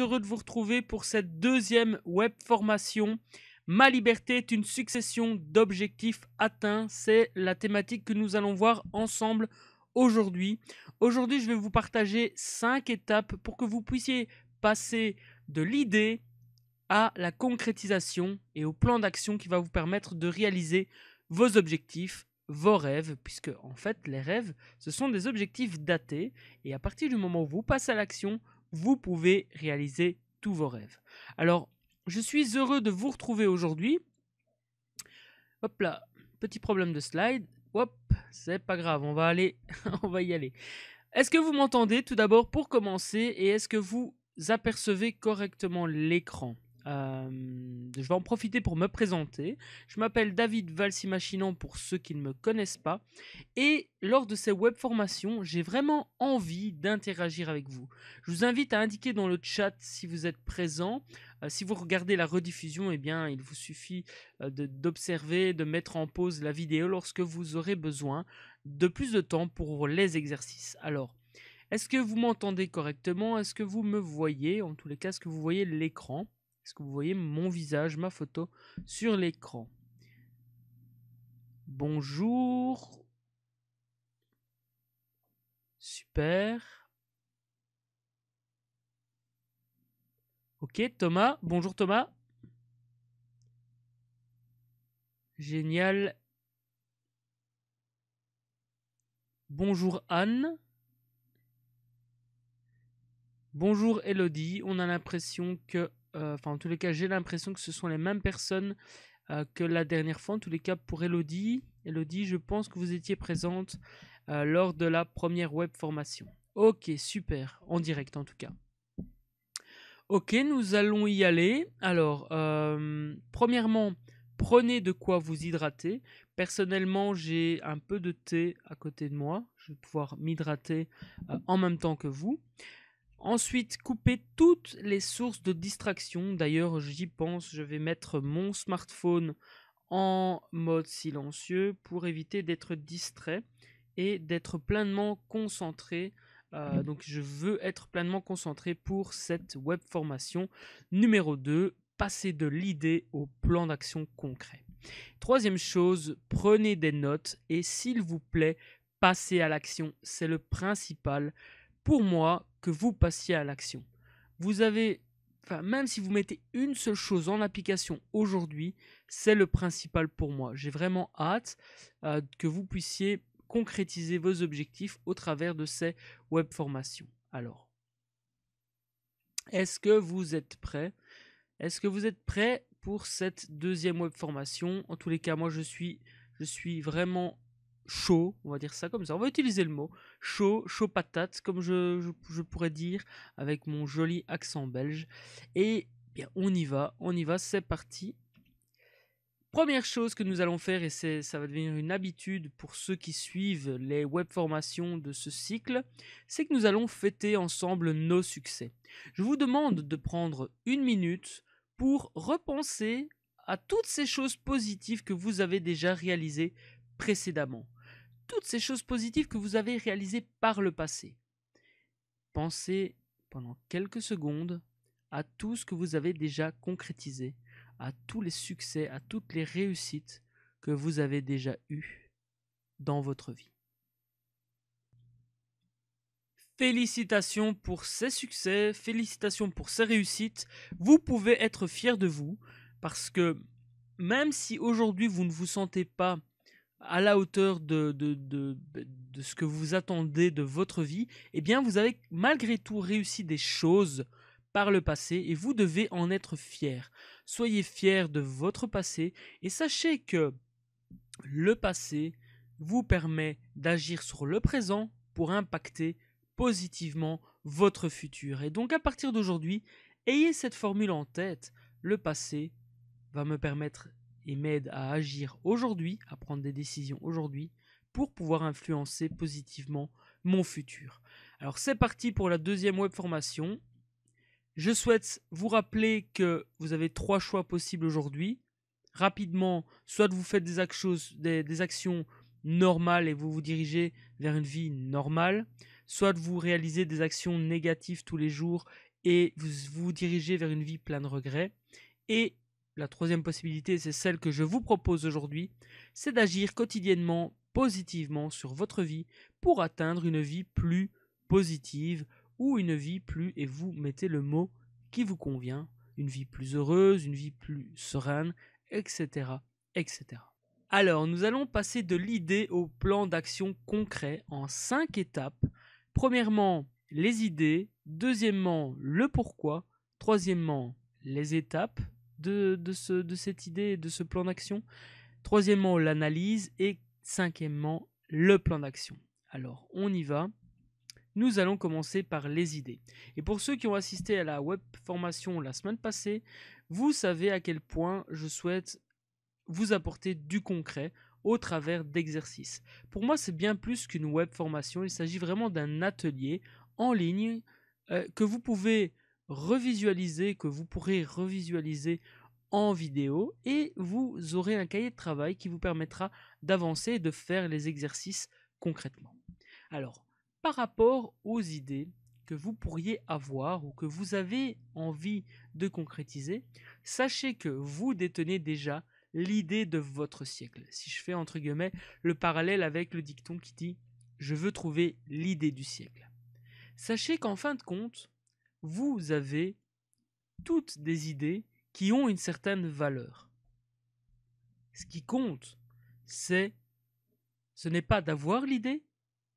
heureux de vous retrouver pour cette deuxième web formation. Ma liberté est une succession d'objectifs atteints. C'est la thématique que nous allons voir ensemble aujourd'hui. Aujourd'hui, je vais vous partager cinq étapes pour que vous puissiez passer de l'idée à la concrétisation et au plan d'action qui va vous permettre de réaliser vos objectifs vos rêves, puisque en fait les rêves, ce sont des objectifs datés, et à partir du moment où vous passez à l'action, vous pouvez réaliser tous vos rêves. Alors, je suis heureux de vous retrouver aujourd'hui. Hop là, petit problème de slide. Hop, c'est pas grave, on va aller, on va y aller. Est-ce que vous m'entendez tout d'abord pour commencer et est-ce que vous apercevez correctement l'écran euh, je vais en profiter pour me présenter. Je m'appelle David Valsimachinan pour ceux qui ne me connaissent pas. Et lors de ces web formations, j'ai vraiment envie d'interagir avec vous. Je vous invite à indiquer dans le chat si vous êtes présent. Euh, si vous regardez la rediffusion, eh bien, il vous suffit euh, d'observer, de, de mettre en pause la vidéo lorsque vous aurez besoin de plus de temps pour les exercices. Alors, est-ce que vous m'entendez correctement Est-ce que vous me voyez En tous les cas, est-ce que vous voyez l'écran est-ce que vous voyez mon visage, ma photo sur l'écran Bonjour. Super. Ok, Thomas. Bonjour Thomas. Génial. Bonjour Anne. Bonjour Elodie. On a l'impression que euh, enfin en tous les cas j'ai l'impression que ce sont les mêmes personnes euh, que la dernière fois, en tous les cas pour Elodie. Elodie, je pense que vous étiez présente euh, lors de la première web formation. Ok, super, en direct en tout cas. Ok, nous allons y aller. Alors, premièrement, prenez de quoi vous hydrater. Personnellement, j'ai un peu de thé à côté de moi. Je vais pouvoir m'hydrater en même temps que vous. Ensuite, couper toutes les sources de distraction. D'ailleurs, j'y pense, je vais mettre mon smartphone en mode silencieux pour éviter d'être distrait et d'être pleinement concentré. Euh, donc je veux être pleinement concentré pour cette web formation numéro 2, passer de l'idée au plan d'action concret. Troisième chose, prenez des notes et s'il vous plaît, passez à l'action. C'est le principal pour moi que vous passiez à l'action. Vous avez, enfin, même si vous mettez une seule chose en application aujourd'hui, c'est le principal pour moi. J'ai vraiment hâte euh, que vous puissiez concrétiser vos objectifs au travers de ces web formations. Alors, est-ce que vous êtes prêt Est-ce que vous êtes prêt pour cette deuxième web formation En tous les cas, moi je suis, je suis vraiment chaud, on va dire ça comme ça, on va utiliser le mot, chaud, chaud patate, comme je, pourrais dire, avec mon joli accent belge. Et bien, on y va, on y va, c'est parti. Première chose que nous allons faire, et ça va devenir une habitude pour ceux qui suivent les web formations de ce cycle, c'est que nous allons fêter ensemble nos succès. Je vous demande de prendre une minute pour repenser à toutes ces choses positives que vous avez déjà réalisées précédemment toutes ces choses positives que vous avez réalisées par le passé. Pensez pendant quelques secondes à tout ce que vous avez déjà concrétisé, à tous les succès, à toutes les réussites que vous avez déjà eues dans votre vie. Félicitations pour ces succès, félicitations pour ces réussites. Vous pouvez être fier de vous parce que même si aujourd'hui vous ne vous sentez pas à la hauteur de, ce que vous attendez de votre vie, eh bien vous avez malgré tout réussi des choses par le passé et vous devez en être fier. Soyez fier de votre passé et sachez que le passé vous permet d'agir sur le présent pour impacter positivement votre futur. Et donc à partir d'aujourd'hui, ayez cette formule en tête, le passé va me permettre et m'aide à agir aujourd'hui, à prendre des décisions aujourd'hui, pour pouvoir influencer positivement mon futur. Alors c'est parti pour la deuxième web formation. Je souhaite vous rappeler que vous avez trois choix possibles aujourd'hui. Rapidement, soit vous faites des, actions, des, des actions normales et vous vous dirigez vers une vie normale, soit vous réalisez des actions négatives tous les jours et vous vous dirigez vers une vie pleine de regrets, et la troisième possibilité, c'est celle que je vous propose aujourd'hui, c'est d'agir quotidiennement positivement sur votre vie pour atteindre une vie plus positive ou une vie plus, et vous mettez le mot qui vous convient, une vie plus heureuse, une vie plus sereine, etc. etc. Alors, nous allons passer de l'idée au plan d'action concret en cinq étapes. Premièrement, les idées. Deuxièmement, le pourquoi. Troisièmement, les étapes de, de, de cette idée, de ce plan d'action. Troisièmement, l'analyse. Et cinquièmement, le plan d'action. Alors, on y va. Nous allons commencer par les idées. Et pour ceux qui ont assisté à la web formation la semaine passée, vous savez à quel point je souhaite vous apporter du concret au travers d'exercices. Pour moi, c'est bien plus qu'une web formation, il s'agit vraiment d'un atelier en ligne euh, que vous pouvez revisualiser, que vous pourrez revisualiser en vidéo et vous aurez un cahier de travail qui vous permettra d'avancer et de faire les exercices concrètement. Alors, par rapport aux idées que vous pourriez avoir ou que vous avez envie de concrétiser, sachez que vous détenez déjà l'idée de votre siècle. Si je fais entre guillemets le parallèle avec le dicton qui dit ⁇ Je veux trouver l'idée du siècle ⁇ Sachez qu'en fin de compte, vous avez toutes des idées qui ont une certaine valeur. Ce qui compte, c'est ce n'est pas d'avoir l'idée,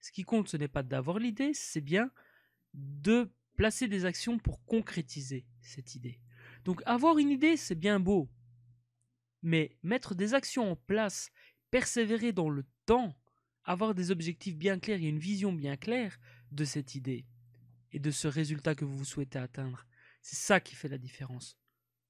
ce qui compte, ce n'est pas d'avoir l'idée, c'est bien de placer des actions pour concrétiser cette idée. Donc avoir une idée, c'est bien beau, mais mettre des actions en place, persévérer dans le temps, avoir des objectifs bien clairs et une vision bien claire de cette idée, et de ce résultat que vous souhaitez atteindre. C'est ça qui fait la différence.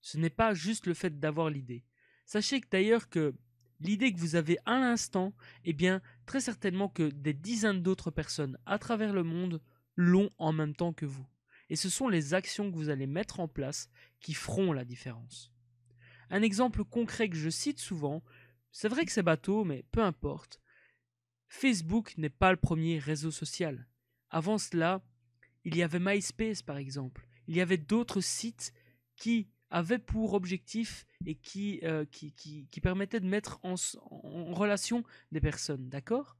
Ce n'est pas juste le fait d'avoir l'idée. Sachez d'ailleurs que l'idée que vous avez à l'instant, eh bien, très certainement que des dizaines d'autres personnes à travers le monde l'ont en même temps que vous. Et ce sont les actions que vous allez mettre en place qui feront la différence. Un exemple concret que je cite souvent, c'est vrai que c'est bateau, mais peu importe. Facebook n'est pas le premier réseau social. Avant cela, il y avait MySpace par exemple. Il y avait d'autres sites qui avaient pour objectif et qui, euh, permettaient de mettre en, relation des personnes, d'accord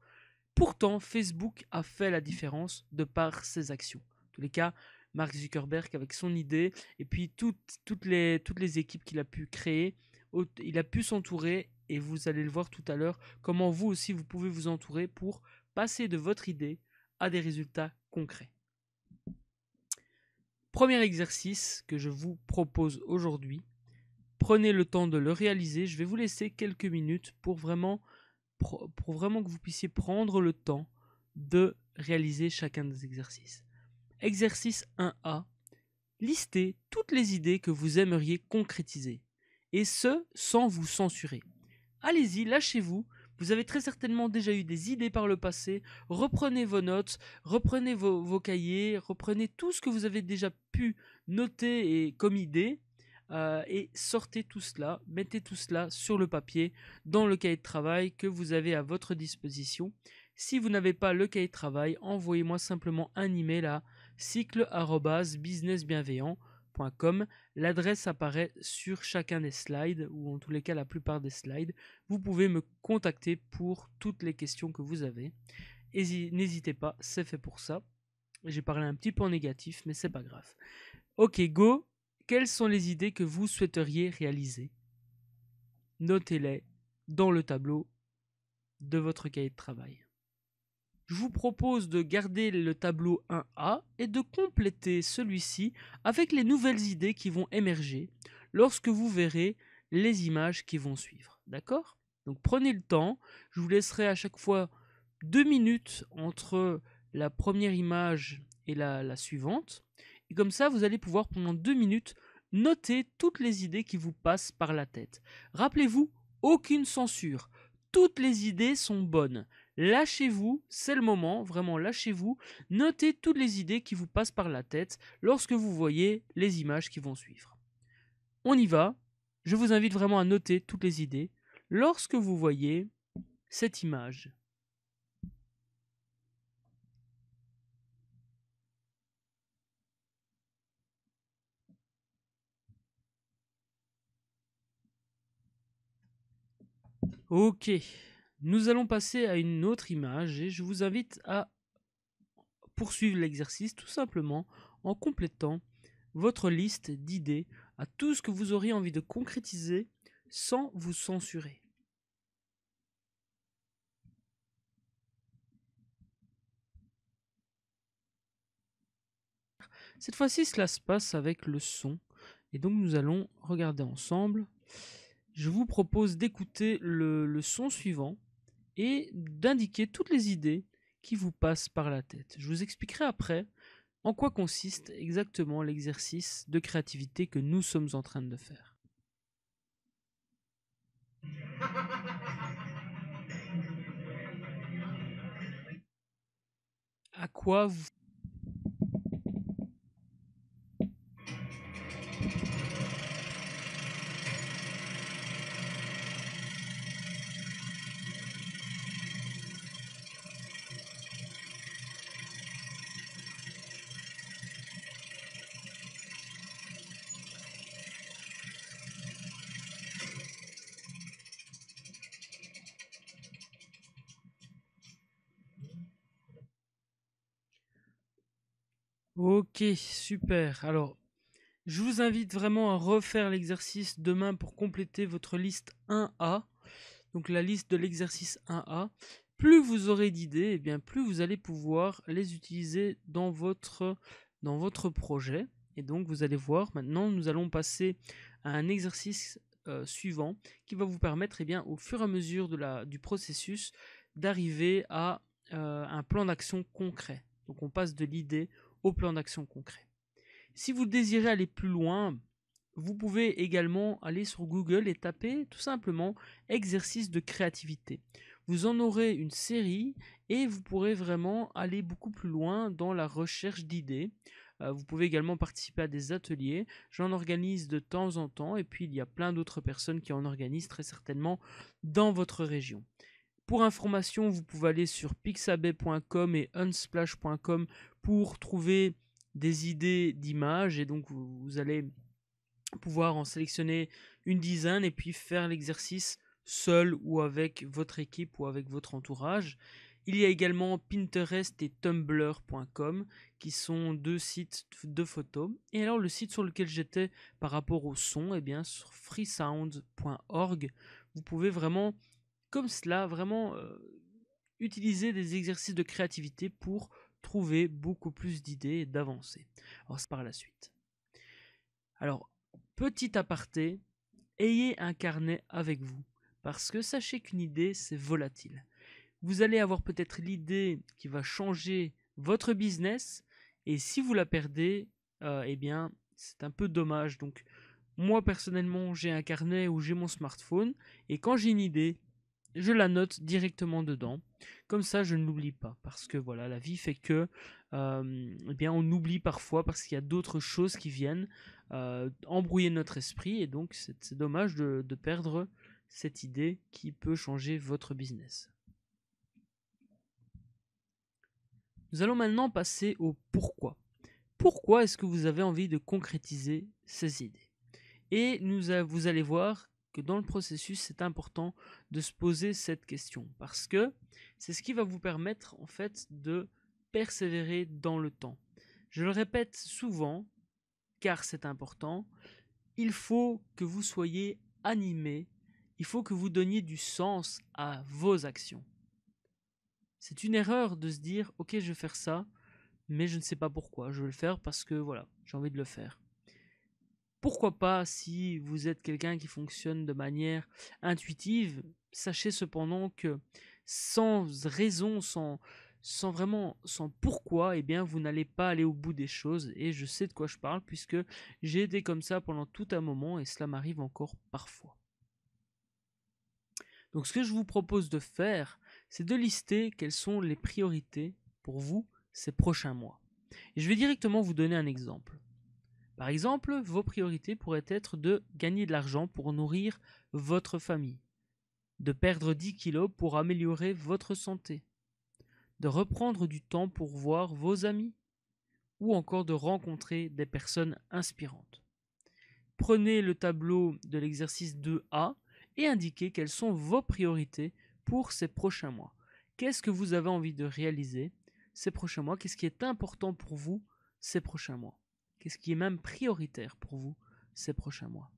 Pourtant, Facebook a fait la différence de par ses actions. En tous les cas, Mark Zuckerberg avec son idée et puis toutes les équipes qu'il a pu créer, il a pu s'entourer et vous allez le voir tout à l'heure, comment vous aussi vous pouvez vous entourer pour passer de votre idée à des résultats concrets. Premier exercice que je vous propose aujourd'hui. Prenez le temps de le réaliser. Je vais vous laisser quelques minutes pour vraiment, pour vraiment que vous puissiez prendre le temps de réaliser chacun des exercices. Exercice 1A. Listez toutes les idées que vous aimeriez concrétiser. Et ce, sans vous censurer. Allez-y, lâchez-vous vous avez très certainement déjà eu des idées par le passé. Reprenez vos notes, reprenez vos, cahiers, reprenez tout ce que vous avez déjà pu noter et comme idée. Euh, et sortez tout cela, mettez tout cela sur le papier, dans le cahier de travail que vous avez à votre disposition. Si vous n'avez pas le cahier de travail, envoyez-moi simplement un email à cycle@businessbienveillant.com L'adresse apparaît sur chacun des slides, ou en tous les cas la plupart des slides. Vous pouvez me contacter pour toutes les questions que vous avez. N'hésitez pas, c'est fait pour ça. J'ai parlé un petit peu en négatif, mais c'est pas grave. Ok, go Quelles sont les idées que vous souhaiteriez réaliser Notez-les dans le tableau de votre cahier de travail je vous propose de garder le tableau 1A et de compléter celui-ci avec les nouvelles idées qui vont émerger lorsque vous verrez les images qui vont suivre. D'accord Donc prenez le temps, je vous laisserai à chaque fois deux minutes entre la première image et la, la suivante. Et comme ça, vous allez pouvoir pendant deux minutes noter toutes les idées qui vous passent par la tête. Rappelez-vous, aucune censure. Toutes les idées sont bonnes. Lâchez-vous, c'est le moment, vraiment lâchez-vous. Notez toutes les idées qui vous passent par la tête lorsque vous voyez les images qui vont suivre. On y va. Je vous invite vraiment à noter toutes les idées lorsque vous voyez cette image. Ok, nous allons passer à une autre image et je vous invite à poursuivre l'exercice tout simplement en complétant votre liste d'idées à tout ce que vous auriez envie de concrétiser sans vous censurer. Cette fois-ci, cela se passe avec le son. Et donc, nous allons regarder ensemble. Je vous propose d'écouter le, le son suivant et d'indiquer toutes les idées qui vous passent par la tête. Je vous expliquerai après en quoi consiste exactement l'exercice de créativité que nous sommes en train de faire. À quoi vous Ok, super. Alors, je vous invite vraiment à refaire l'exercice demain pour compléter votre liste 1A. Donc la liste de l'exercice 1A. Plus vous aurez d'idées, eh bien plus vous allez pouvoir les utiliser dans votre, dans votre projet. Et donc vous allez voir, maintenant nous allons passer à un exercice euh, suivant qui va vous permettre eh bien, au fur et à mesure de la, du processus d'arriver à euh, un plan d'action concret. Donc on passe de l'idée plan d'action concret. Si vous désirez aller plus loin, vous pouvez également aller sur Google et taper tout simplement exercice de créativité. Vous en aurez une série et vous pourrez vraiment aller beaucoup plus loin dans la recherche d'idées. Euh, vous pouvez également participer à des ateliers. J'en organise de temps en temps et puis il y a plein d'autres personnes qui en organisent très certainement dans votre région. Pour information, vous pouvez aller sur pixabay.com et unsplash.com pour trouver des idées d'images et donc vous, allez pouvoir en sélectionner une dizaine et puis faire l'exercice seul ou avec votre équipe ou avec votre entourage. Il y a également Pinterest et Tumblr.com qui sont deux sites de photos. Et alors le site sur lequel j'étais par rapport au son, et eh bien sur freesound.org, vous pouvez vraiment comme cela vraiment euh, utiliser des exercices de créativité pour trouver beaucoup plus d'idées et d'avancer. Alors c'est par la suite. Alors, petit aparté, ayez un carnet avec vous, parce que sachez qu'une idée, c'est volatile. Vous allez avoir peut-être l'idée qui va changer votre business, et si vous la perdez, euh, eh bien, c'est un peu dommage. Donc, moi personnellement, j'ai un carnet ou j'ai mon smartphone, et quand j'ai une idée, je la note directement dedans. Comme ça, je ne l'oublie pas. Parce que voilà, la vie fait que euh, eh bien, on oublie parfois parce qu'il y a d'autres choses qui viennent euh, embrouiller notre esprit. Et donc, c'est dommage de, perdre cette idée qui peut changer votre business. Nous allons maintenant passer au pourquoi. Pourquoi est-ce que vous avez envie de concrétiser ces idées Et nous, vous allez voir dans le processus, c'est important de se poser cette question parce que c'est ce qui va vous permettre en fait de persévérer dans le temps. Je le répète souvent car c'est important, il faut que vous soyez animé, il faut que vous donniez du sens à vos actions. C'est une erreur de se dire OK, je vais faire ça, mais je ne sais pas pourquoi, je vais le faire parce que voilà, j'ai envie de le faire pourquoi pas, si vous êtes quelqu'un qui fonctionne de manière intuitive, sachez cependant que sans raison, sans, sans vraiment, sans pourquoi, eh bien, vous n'allez pas aller au bout des choses. Et je sais de quoi je parle puisque j'ai été comme ça pendant tout un moment et cela m'arrive encore parfois. Donc, ce que je vous propose de faire, c'est de lister quelles sont les priorités pour vous ces prochains mois. Et je vais directement vous donner un exemple. Par exemple, vos priorités pourraient être de gagner de l'argent pour nourrir votre famille, de perdre 10 kilos pour améliorer votre santé, de reprendre du temps pour voir vos amis, ou encore de rencontrer des personnes inspirantes. Prenez le tableau de l'exercice 2A et indiquez quelles sont vos priorités pour ces prochains mois. Qu'est-ce que vous avez envie de réaliser ces prochains mois Qu'est-ce qui est important pour vous ces prochains mois Qu'est-ce qui est même prioritaire pour vous ces prochains mois